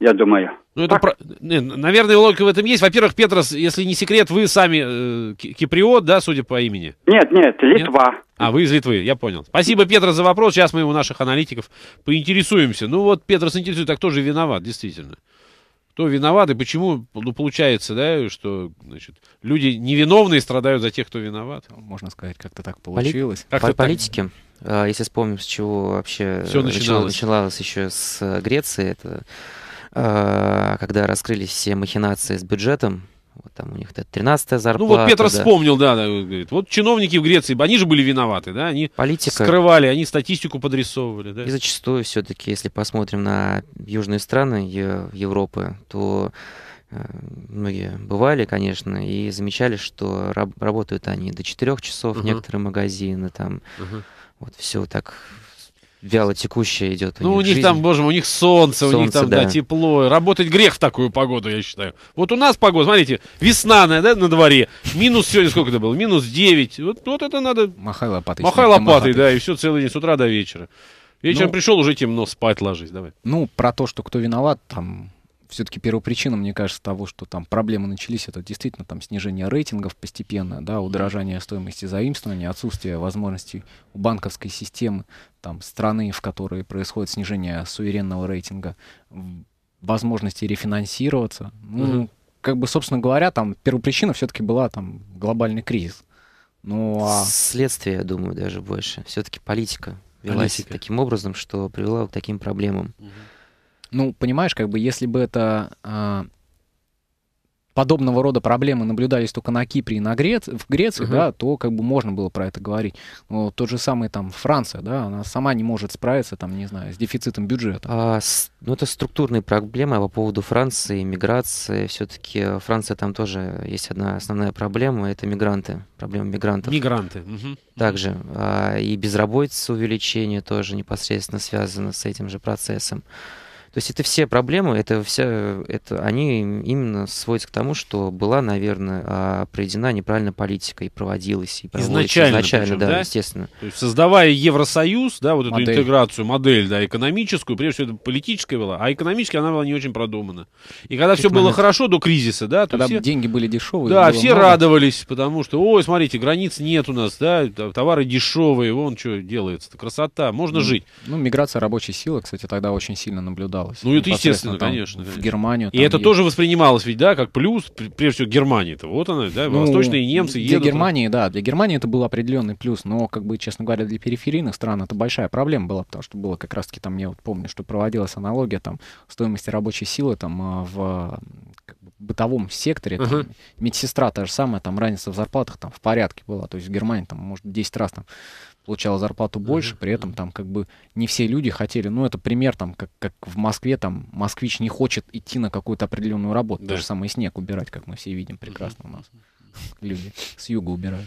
я думаю. Ну, это так? про... Наверное, логика в этом есть. Во-первых, Петрос, если не секрет, вы сами э, киприот, да, судя по имени? Нет, нет, Литва. Нет? А, вы из Литвы, я понял. Спасибо, Петр, за вопрос. Сейчас мы у наших аналитиков поинтересуемся. Ну вот, Петр интересует, а кто же виноват, действительно? Кто виноват и почему, ну, получается, да, что, значит, люди невиновные страдают за тех, кто виноват? Можно сказать, как-то так получилось. Поли... Как-то политики, так... А, если вспомним, с чего вообще... Э, все начиналось. Начиналось еще с э, Греции, это а, когда раскрылись все махинации с бюджетом, вот там у них это 13 зарплата. Ну вот Петр да. вспомнил, да, да, говорит, вот чиновники в Греции, они же были виноваты, да, они Политика. скрывали, они статистику подрисовывали. Да? И зачастую все-таки, если посмотрим на южные страны Европы, то э, многие бывали, конечно, и замечали, что раб- работают они до 4 часов, угу. некоторые магазины там. Угу. Вот все так вяло текущая идет. Ну, у, у них там, боже мой, у них солнце, солнце у них там, да. да, тепло. Работать грех в такую погоду, я считаю. Вот у нас погода, смотрите, весна да, на дворе. Минус сегодня сколько это было? Минус 9. Вот, вот это надо... Махай лопатой. Махай лопатой, да, и все целый день, с утра до вечера. Вечером ну, пришел, уже темно, спать ложись, давай. Ну, про то, что кто виноват, там все-таки первопричина, мне кажется, того, что там проблемы начались, это действительно там снижение рейтингов постепенно, да, удорожание стоимости заимствования, отсутствие возможностей у банковской системы, там, страны, в которой происходит снижение суверенного рейтинга, возможности рефинансироваться. Ну, угу. как бы, собственно говоря, там первопричина все-таки была там глобальный кризис. Ну, а... Следствие, я думаю, даже больше. Все-таки политика велась политика. таким образом, что привела к таким проблемам. Угу. Ну, понимаешь, как бы, если бы это э, подобного рода проблемы наблюдались только на Кипре и на Грец... в Греции, uh-huh. да, то как бы можно было про это говорить. Но тот же самый там Франция, да, она сама не может справиться, там, не знаю, с дефицитом бюджета. А, с... Ну, это структурные проблемы по поводу Франции, миграции. Все-таки Франция там тоже есть одна основная проблема, это мигранты, проблема мигрантов. Мигранты. Uh-huh. Также а, и безработица увеличение тоже непосредственно связано с этим же процессом. То есть это все проблемы, это все, это, они именно сводятся к тому, что была, наверное, а, проведена неправильная политика и проводилась. И изначально, изначально причем, да, да, естественно. То есть создавая Евросоюз, да, вот эту интеграцию, модель, да, экономическую, прежде всего это политическая была, а экономически она была не очень продумана. И когда все момент. было хорошо до кризиса, да, то когда все, деньги были дешевые. Да, все много. радовались, потому что, ой, смотрите, границ нет у нас, да, товары дешевые, вон что делается, красота, можно mm. жить. Ну, миграция рабочей силы, кстати, тогда очень сильно наблюдалась перебиралась. Ну, это естественно, там, конечно. В Германию. И это едут. тоже воспринималось ведь, да, как плюс, прежде всего, Германии-то. Вот она, да, ну, восточные немцы едут. Для Германии, да, для Германии это был определенный плюс, но, как бы, честно говоря, для периферийных стран это большая проблема была, потому что было как раз-таки там, я вот помню, что проводилась аналогия там стоимости рабочей силы там а, в бытовом секторе, uh-huh. там, медсестра та же самая, там разница в зарплатах там в порядке была, то есть в Германии там, может, 10 раз там получала зарплату больше, при этом там как бы не все люди хотели, ну это пример там, как, как в Москве там москвич не хочет идти на какую-то определенную работу, даже то снег убирать, как мы все видим прекрасно у нас. Люди с юга убирают.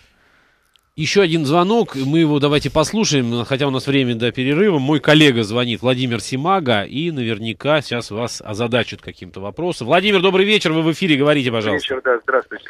Еще один звонок, мы его давайте послушаем, хотя у нас время до перерыва. Мой коллега звонит, Владимир Симага, и наверняка сейчас вас озадачат каким-то вопросом. Владимир, добрый вечер, вы в эфире, говорите, пожалуйста. Добрый вечер, да, здравствуйте.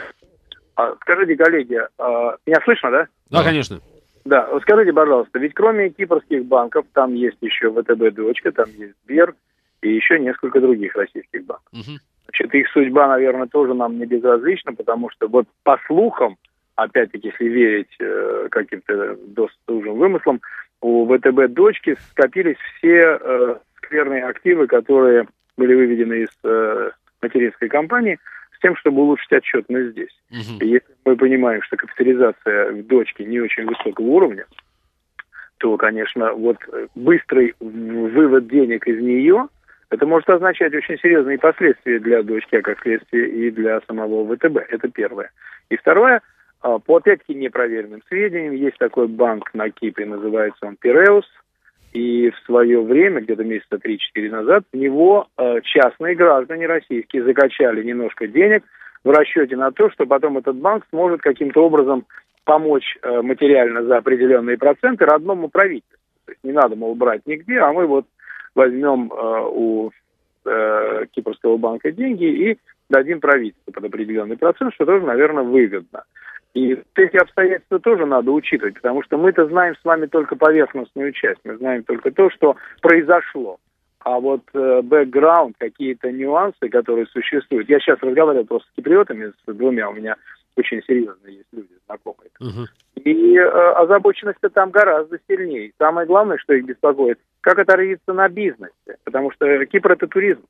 А, скажите, коллеги, а, меня слышно, да? Да, да. конечно. Да, скажите, пожалуйста, ведь кроме кипрских банков, там есть еще ВТБ дочка, там есть Бер и еще несколько других российских банков. Угу. Значит, их судьба, наверное, тоже нам не безразлична, потому что вот по слухам, опять-таки, если верить э, каким-то досужим вымыслам, у ВТБ дочки скопились все э, скверные активы, которые были выведены из э, материнской компании – тем, чтобы улучшить отчетность здесь. Угу. Если мы понимаем, что капитализация в дочке не очень высокого уровня, то, конечно, вот э, быстрый вывод денег из нее, это может означать очень серьезные последствия для дочки, а как следствие и для самого ВТБ. Это первое. И второе, а, по опять-таки непроверенным сведениям, есть такой банк на Кипре, называется он Пиреус, и в свое время, где-то месяца 3-4 назад, в него э, частные граждане российские закачали немножко денег в расчете на то, что потом этот банк сможет каким-то образом помочь э, материально за определенные проценты родному правительству. То есть не надо, мол, брать нигде, а мы вот возьмем э, у Кипрского банка деньги и дадим правительству под определенный процент, что тоже, наверное, выгодно. И эти обстоятельства тоже надо учитывать, потому что мы-то знаем с вами только поверхностную часть, мы знаем только то, что произошло. А вот э, бэкграунд, какие-то нюансы, которые существуют. Я сейчас разговаривал просто с киприотами, с двумя у меня очень серьезные есть люди, знакомые. Угу. И э, озабоченность-то там гораздо сильнее. Самое главное, что их беспокоит, как отразится на бизнесе. Потому что Кипр – это туризм.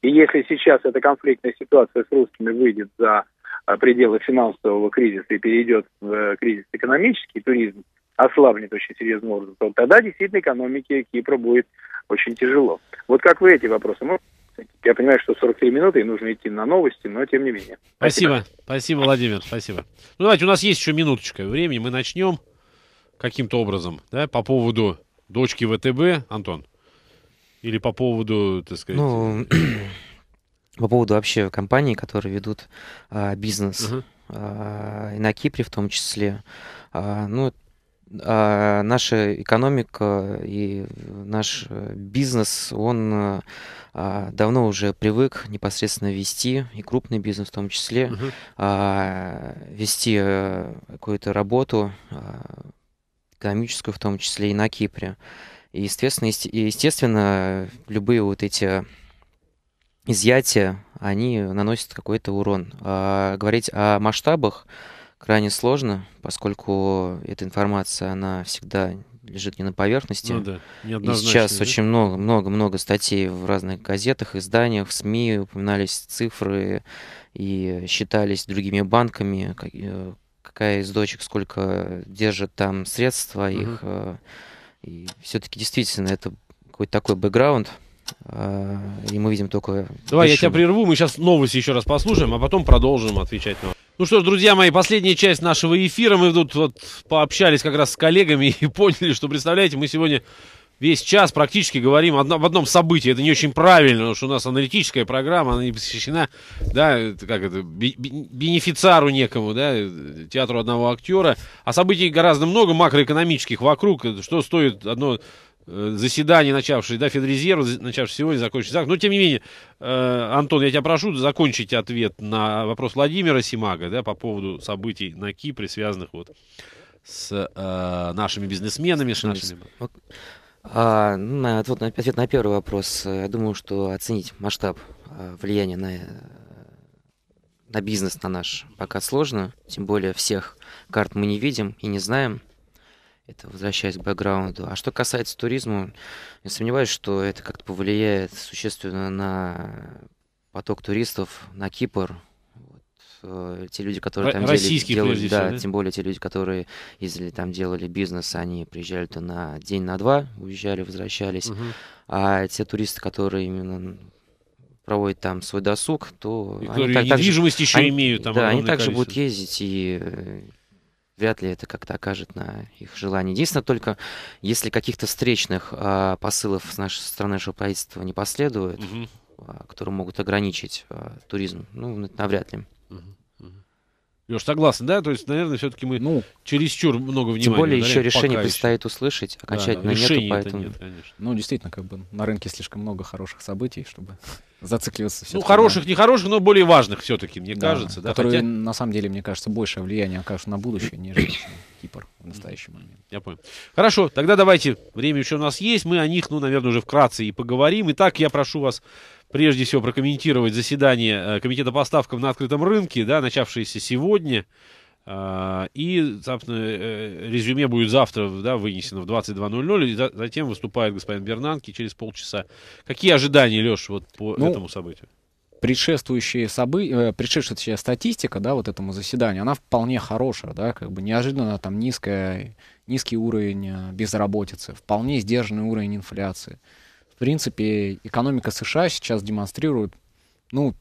И если сейчас эта конфликтная ситуация с русскими выйдет за а, пределы финансового кризиса и перейдет в э, кризис экономический, туризм ослабнет очень серьезным образом, то тогда действительно экономике Кипра будет очень тяжело. Вот как вы эти вопросы можете? Я понимаю, что 43 минуты, и нужно идти на новости, но тем не менее. Спасибо. Спасибо, спасибо Владимир, спасибо. Ну, давайте, у нас есть еще минуточка времени, мы начнем каким-то образом, да, по поводу дочки ВТБ, Антон, или по поводу, так сказать... Ну, по поводу вообще компаний, которые ведут а, бизнес угу. а, и на Кипре в том числе. А, ну, а, наша экономика и наш бизнес, он а, а давно уже привык непосредственно вести, и крупный бизнес в том числе, угу. а, вести э, какую-то работу, а, экономическую в том числе и на Кипре. И, естественно, есте, естественно любые вот эти изъятия, они наносят какой-то урон. А говорить о масштабах крайне сложно, поскольку эта информация, она всегда лежит не на поверхности. Ну да, И сейчас да? очень много, много, много статей в разных газетах, изданиях, в СМИ упоминались цифры и считались другими банками, э, какая из дочек сколько держит там средства угу. их. Э, и все-таки действительно это какой-то такой бэкграунд. И мы видим только... Давай, вершину. я тебя прерву, мы сейчас новости еще раз послушаем, а потом продолжим отвечать на ну что ж, друзья мои, последняя часть нашего эфира. Мы тут вот пообщались как раз с коллегами и поняли, что, представляете, мы сегодня весь час практически говорим одно, об одном событии. Это не очень правильно, потому что у нас аналитическая программа, она не посвящена, да, как это, бенефициару некому, да, театру одного актера. А событий гораздо много макроэкономических вокруг. Что стоит одно Э, заседание, начавшее, да, Федрезерва, начавшее сегодня, закончившее завтра. Но, ну, тем не менее, э, Антон, я тебя прошу закончить ответ на вопрос Владимира Симага, да, по поводу событий на Кипре, связанных вот с э, нашими бизнесменами, с нашими... А, вот, ну, на, ответ на первый вопрос. Э, я думаю, что оценить масштаб влияния на, на бизнес, на наш, пока сложно. Тем более всех карт мы не видим и не знаем. Это возвращаясь к бэкграунду. А что касается туризма, я сомневаюсь, что это как-то повлияет существенно на поток туристов на Кипр. Вот. Э, те люди, которые там Российские делали, делали да, да, тем более те люди, которые ездили там, делали бизнес, они приезжали-то на день, на два, уезжали, возвращались. Угу. А те туристы, которые именно проводят там свой досуг, то... И они так, недвижимость также, еще они, имеют там. Да, они также количество. будут ездить и э, вряд ли это как-то окажет на их желание. Единственное, только если каких-то встречных э, посылов с нашей стороны нашего правительства не последует, угу. э, которые могут ограничить э, туризм, ну, навряд ли. Угу. Леш, согласен, да? То есть, наверное, все-таки мы ну, чересчур много внимания. Тем более еще решение предстоит еще. услышать, окончательно да, да. нету, поэтому... Нет, конечно. Ну, действительно, как бы на рынке слишком много хороших событий, чтобы зацикливаться. Ну, хороших, не хороших, но более важных все-таки, мне да, кажется. Да, которые, хотя... на самом деле, мне кажется, большее влияние окажут на будущее, нежели Кипр в настоящий момент. Я понял. Хорошо, тогда давайте, время еще у нас есть, мы о них, ну, наверное, уже вкратце и поговорим. Итак, я прошу вас прежде всего прокомментировать заседание э, Комитета по ставкам на открытом рынке, да, начавшееся сегодня. А, и, собственно, э, резюме будет завтра да, вынесено в 22.00, и затем выступает господин Бернанки через полчаса. Какие ожидания, Леш, вот по ну, этому событию? предшествующие собы... Э, предшествующая статистика, да, вот этому заседанию, она вполне хорошая, да, как бы неожиданно там низкая, низкий уровень безработицы, вполне сдержанный уровень инфляции. В принципе, экономика США сейчас демонстрирует, ну,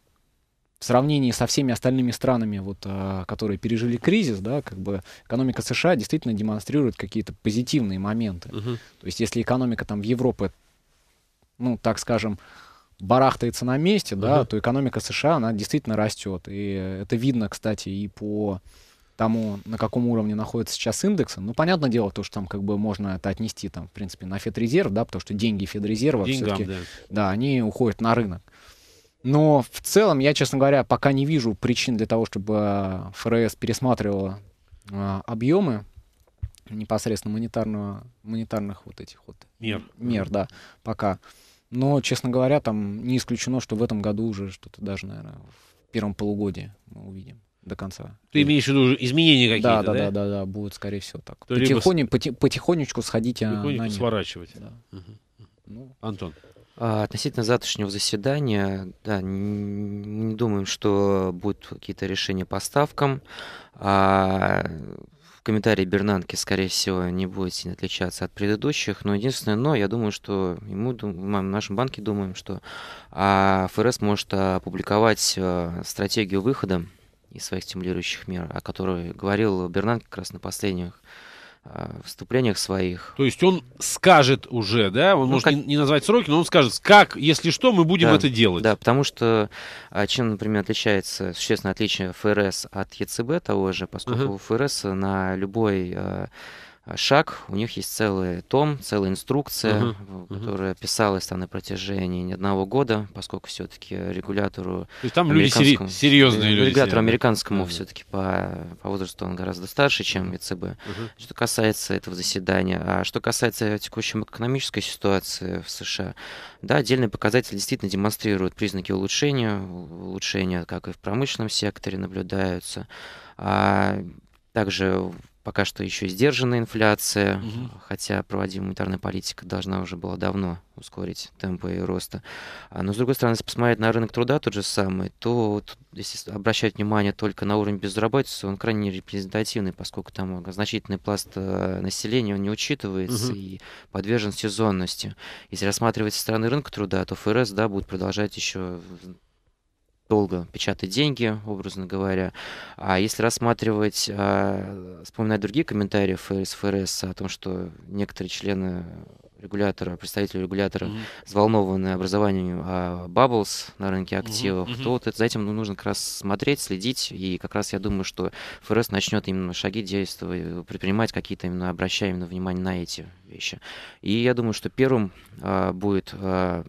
в сравнении со всеми остальными странами, вот, а, которые пережили кризис, да, как бы экономика США действительно демонстрирует какие-то позитивные моменты. Угу. То есть, если экономика там в Европе, ну, так скажем, барахтается на месте, uh-huh. да, то экономика США, она действительно растет. И это видно, кстати, и по тому, на каком уровне находится сейчас индексы, ну, понятное дело, то, что там как бы можно это отнести, там, в принципе, на Федрезерв, да, потому что деньги Федрезерва все-таки, да. да, они уходят на рынок. Но в целом я, честно говоря, пока не вижу причин для того, чтобы э, ФРС пересматривала а, объемы непосредственно монетарного, монетарных вот этих вот мер. мер, да, пока. Но, честно говоря, там не исключено, что в этом году уже что-то даже, наверное, в первом полугодии мы увидим до конца. Ты и... имеешь в виду изменения какие-то, да? Да, да, да, да, будет, скорее всего, так. То Потихоне, либо... поти... Потихонечку сходите а, Потихонечку на сворачивать. Да. Угу. Ну... Антон. А, относительно завтрашнего заседания, да, не думаем, что будут какие-то решения по ставкам. А в комментарии Бернанки, скорее всего, не будет сильно отличаться от предыдущих. Но единственное, но я думаю, что и мы в нашем банке думаем, что а, ФРС может опубликовать стратегию выхода из своих стимулирующих мер, о которой говорил Бернан как раз на последних а, выступлениях своих. То есть он скажет уже, да, он ну, может как... не, не назвать сроки, но он скажет, как, если что, мы будем да, это делать. Да, потому что а, чем, например, отличается существенное отличие ФРС от ЕЦБ того же, поскольку uh-huh. у ФРС на любой а, Э, шаг. У них есть целый том, целая инструкция, uh-huh. Uh-huh. которая писалась там на протяжении не одного года, поскольку все-таки регулятору... То есть там люди сери- серьезные регулятору люди. Регулятору американскому uh-huh. все-таки по, по возрасту он гораздо старше, чем ЕЦБ. Uh-huh. Что касается этого заседания. А что касается текущей экономической ситуации в США, да, отдельные показатели действительно демонстрируют признаки улучшения. Улучшения, как и в промышленном секторе, наблюдаются. А также Пока что еще сдержанная инфляция, угу. хотя проводимая монетарная политика должна уже была давно ускорить темпы ее роста. А, но, с другой стороны, если посмотреть на рынок труда тот же самый, то вот, если обращать внимание только на уровень безработицы, он крайне репрезентативный, поскольку там значительный пласт э, населения он не учитывается угу. и подвержен сезонности. Если рассматривать со стороны рынка труда, то ФРС да, будет продолжать еще долго печатать деньги, образно говоря. А если рассматривать, а, вспоминая другие комментарии ФРС о том, что некоторые члены регулятора, представители регулятора mm-hmm. взволнованы образованием а, bubbles на рынке активов, mm-hmm. то вот это, за этим ну, нужно как раз смотреть, следить. И как раз я думаю, что ФРС начнет именно шаги действовать, предпринимать какие-то именно, обращая именно внимание на эти вещи. И я думаю, что первым а, будет а,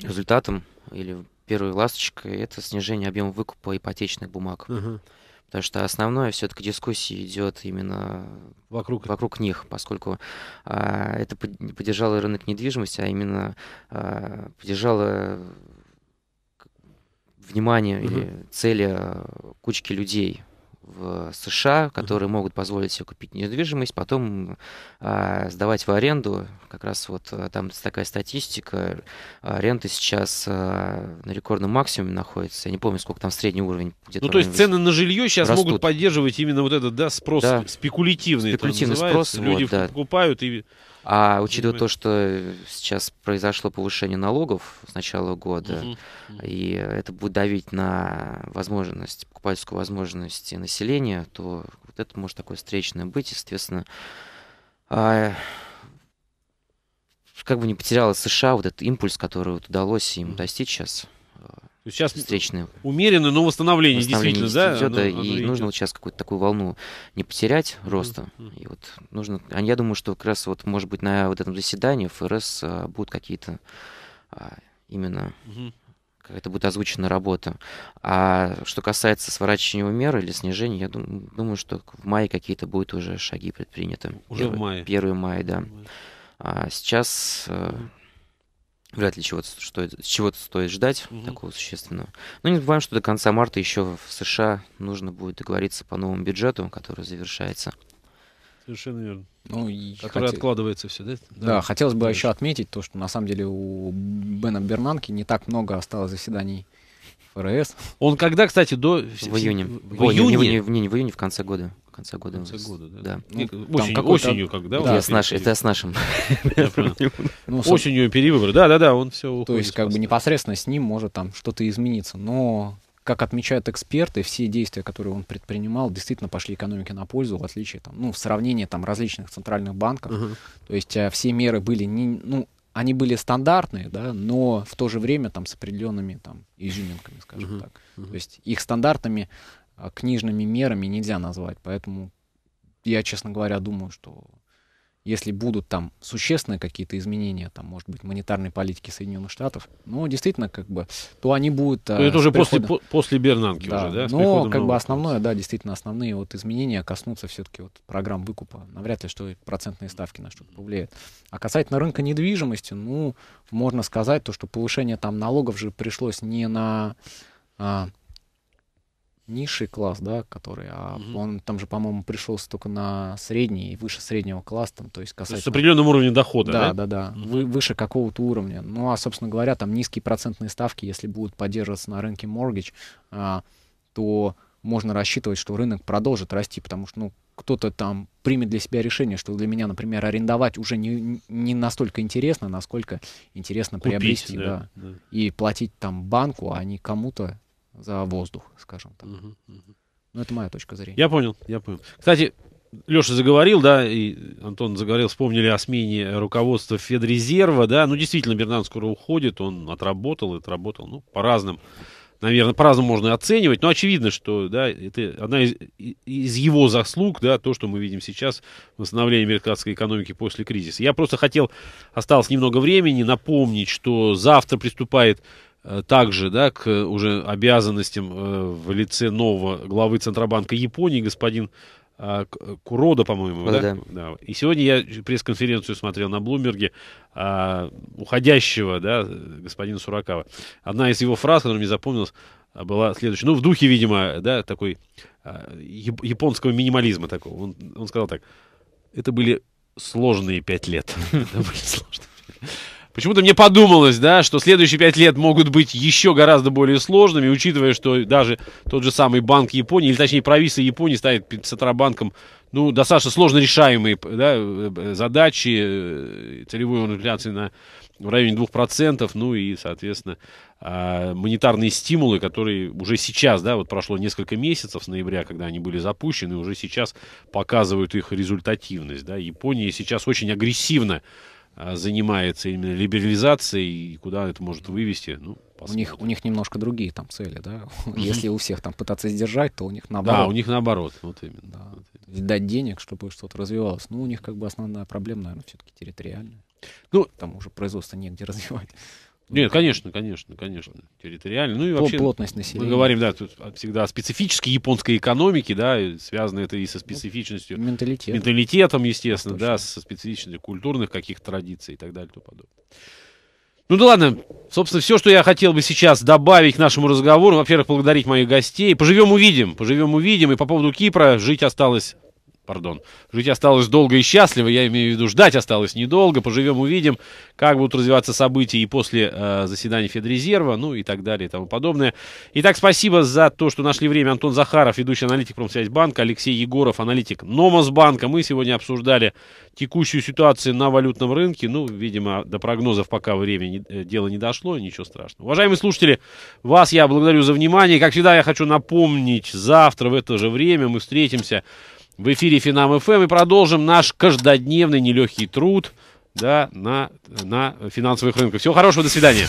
результатом или первой ласточкой, это снижение объема выкупа ипотечных бумаг. Угу. Потому что основное все-таки дискуссия идет именно вокруг, вокруг них, поскольку а, это поддержало рынок недвижимости, а именно а, поддержало э, внимание угу. или цели э, кучки людей в США, которые mm-hmm. могут позволить себе купить недвижимость, потом а, сдавать в аренду. Как раз вот а, там такая статистика. Аренда сейчас а, на рекордном максимуме находится. Я не помню, сколько там средний уровень. Ну, то есть весь... цены на жилье сейчас растут. могут поддерживать именно вот этот да, спрос да. спекулятивный. Спекулятивный спрос. Люди вот, да. покупают и а учитывая то, что сейчас произошло повышение налогов с начала года, угу. и это будет давить на возможность, покупательскую возможность населения, то вот это может такое встречное быть, естественно. А, как бы не потеряла США вот этот импульс, который вот удалось им достичь сейчас. Сейчас встречные. Умеренное, но восстановление, восстановление действительно, идет, да? Оно, и оно нужно вот сейчас какую-то такую волну не потерять роста. Mm-hmm. И вот нужно... А я думаю, что как раз вот, может быть, на вот этом заседании ФРС а, будут какие-то а, именно... Mm-hmm. Это будет озвучена работа. А что касается сворачивания меры или снижения, я дум, думаю, что в мае какие-то будут уже шаги предприняты. Уже первый, в мае. 1 мая, да. А сейчас... Э, вряд ли чего-то стоит, чего-то стоит ждать угу. такого существенного. Но ну, не забываем, что до конца марта еще в США нужно будет договориться по новому бюджету, который завершается. Совершенно верно. Ну, который хотел... откладывается все, да? Да, да хотелось бы Конечно. еще отметить то, что на самом деле у Бена Бернанки не так много осталось заседаний ФРС. Он когда, кстати, до... В июне. В, в июне? В, не, не, в июне, в конце года конца года. В конце года, да? да. Ну, осенью, осенью, когда? Да, с наш, это с нашим. ну, ну осенью перевыборы, да-да-да, он все уходит. То есть как бы непосредственно с ним может там что-то измениться, но как отмечают эксперты, все действия, которые он предпринимал, действительно пошли экономике на пользу, в отличие там, ну, в сравнении там различных центральных банков. uh То есть э, все меры были не, ну, они были стандартные, да, но в то же время там с определенными там изюминками, скажем uh так. То есть их стандартами а, книжными мерами нельзя назвать. Поэтому я, честно говоря, думаю, что если будут там существенные какие-то изменения, там, может быть, монетарной политики Соединенных Штатов, ну, действительно, как бы, то они будут... Ну, э, это уже после, после Бернанки да. уже, да? Но, как бы, основное, курса. да, действительно, основные вот изменения коснутся все-таки вот программ выкупа. Навряд ли, что процентные ставки на что-то повлияют. А касательно рынка недвижимости, ну, можно сказать то, что повышение там налогов же пришлось не на... А, низший класс, да, который, а угу. он там же, по-моему, пришелся только на средний и выше среднего класс, там, то есть касательно... То есть с определенным уровнем дохода, да? Да, да, да, угу. Вы, выше какого-то уровня. Ну, а, собственно говоря, там низкие процентные ставки, если будут поддерживаться на рынке mortgage, а, то можно рассчитывать, что рынок продолжит расти, потому что, ну, кто-то там примет для себя решение, что для меня, например, арендовать уже не, не настолько интересно, насколько интересно Купить, приобрести, да, да. да. И платить там банку, а не кому-то за воздух, скажем так. Угу, угу. Ну, это моя точка зрения. Я понял, я понял. Кстати, Леша заговорил, да, и Антон заговорил, вспомнили о смене руководства Федрезерва, да, ну, действительно, Бернан скоро уходит, он отработал, отработал, ну, по разным, наверное, по-разному можно оценивать, но очевидно, что, да, это одна из, из его заслуг, да, то, что мы видим сейчас, восстановление американской экономики после кризиса. Я просто хотел, осталось немного времени, напомнить, что завтра приступает Э, также да, к э, уже обязанностям э, в лице нового главы Центробанка Японии, господин а, Курода, по-моему, да? да? И сегодня я пресс-конференцию смотрел на Блумберге а, уходящего, да, господина Суракава. Одна из его фраз, которая мне запомнилась, была следующая. Ну, в духе, видимо, да, такой а, японского минимализма такого. Он, он сказал так. Это были сложные пять лет. Это были сложные Почему-то мне подумалось, да, что следующие пять лет могут быть еще гораздо более сложными, учитывая, что даже тот же самый Банк Японии, или точнее правительство Японии станет перед Центробанком, ну, достаточно сложно решаемые да, э, задачи, э, целевую инфляцию на, в районе 2%, ну и, соответственно, а, монетарные стимулы, которые уже сейчас, да, вот прошло несколько месяцев с ноября, когда они были запущены, уже сейчас показывают их результативность, да, Япония сейчас очень агрессивно а, занимается именно либерализацией и куда это может вывести. Ну, у них у них немножко другие там цели, да. Если у всех там пытаться сдержать, то у них наоборот. Да, у них наоборот, вот именно. Да. Вот именно. Дать денег, чтобы что-то развивалось. Ну, у них как бы основная проблема, наверное, все-таки территориальная. Ну, там уже производство негде развивать. Нет, конечно, конечно, конечно. Территориально. Ну и вообще... Плотность населения. Мы говорим, да, тут всегда о специфической японской экономике, да, и связано это и со ну, специфичностью... Менталитет. Менталитетом, естественно, да, со специфичностью культурных каких-то традиций и так далее и тому подобное. Ну да ладно, собственно, все, что я хотел бы сейчас добавить к нашему разговору. Во-первых, благодарить моих гостей. Поживем, увидим. Поживем, увидим. И по поводу Кипра жить осталось пардон, жить осталось долго и счастливо, я имею в виду, ждать осталось недолго, поживем, увидим, как будут развиваться события и после э, заседания Федрезерва, ну и так далее и тому подобное. Итак, спасибо за то, что нашли время. Антон Захаров, ведущий аналитик Промсвязьбанка, Алексей Егоров, аналитик Номосбанка. Мы сегодня обсуждали текущую ситуацию на валютном рынке, ну, видимо, до прогнозов пока времени э, дело не дошло, ничего страшного. Уважаемые слушатели, вас я благодарю за внимание. Как всегда, я хочу напомнить, завтра в это же время мы встретимся в эфире Финам ФМ и продолжим наш каждодневный нелегкий труд да, на, на финансовых рынках. Всего хорошего, до свидания.